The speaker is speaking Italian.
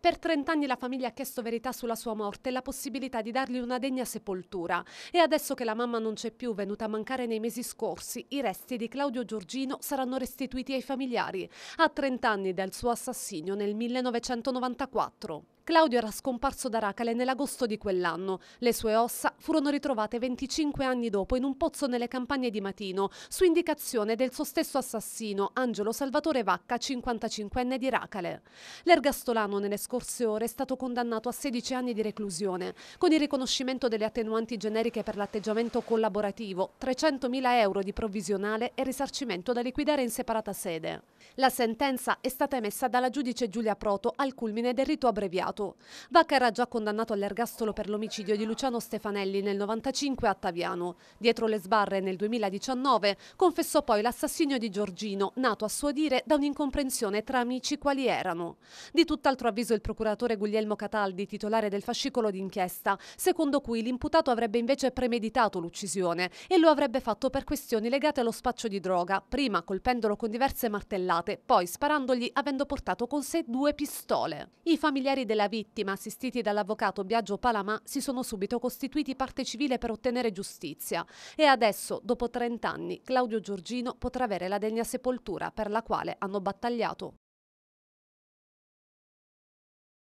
Per 30 anni la famiglia ha chiesto verità sulla sua morte e la possibilità di dargli una degna sepoltura. E adesso che la mamma non c'è più, venuta a mancare nei mesi scorsi, i resti di Claudio Giorgino saranno restituiti ai familiari, a 30 anni dal suo assassinio nel 1994. Claudio era scomparso da Racale nell'agosto di quell'anno. Le sue ossa furono ritrovate 25 anni dopo in un pozzo nelle campagne di Matino, su indicazione del suo stesso assassino, Angelo Salvatore Vacca, 55enne di Racale. L'ergastolano nelle scorse ore è stato condannato a 16 anni di reclusione, con il riconoscimento delle attenuanti generiche per l'atteggiamento collaborativo, 300.000 euro di provvisionale e risarcimento da liquidare in separata sede. La sentenza è stata emessa dalla giudice Giulia Proto al culmine del rito abbreviato reato. Vacca era già condannato all'ergastolo per l'omicidio di Luciano Stefanelli nel 95 a Taviano. Dietro le sbarre nel 2019 confessò poi l'assassinio di Giorgino, nato a suo dire da un'incomprensione tra amici quali erano. Di tutt'altro avviso il procuratore Guglielmo Cataldi, titolare del fascicolo d'inchiesta, secondo cui l'imputato avrebbe invece premeditato l'uccisione e lo avrebbe fatto per questioni legate allo spaccio di droga, prima colpendolo con diverse martellate, poi sparandogli avendo portato con sé due pistole. I familiari della vittima, assistiti dall'avvocato Biagio Palamà, si sono subito costituiti parte civile per ottenere giustizia e adesso, dopo 30 anni, Claudio Giorgino potrà avere la degna sepoltura per la quale hanno battagliato.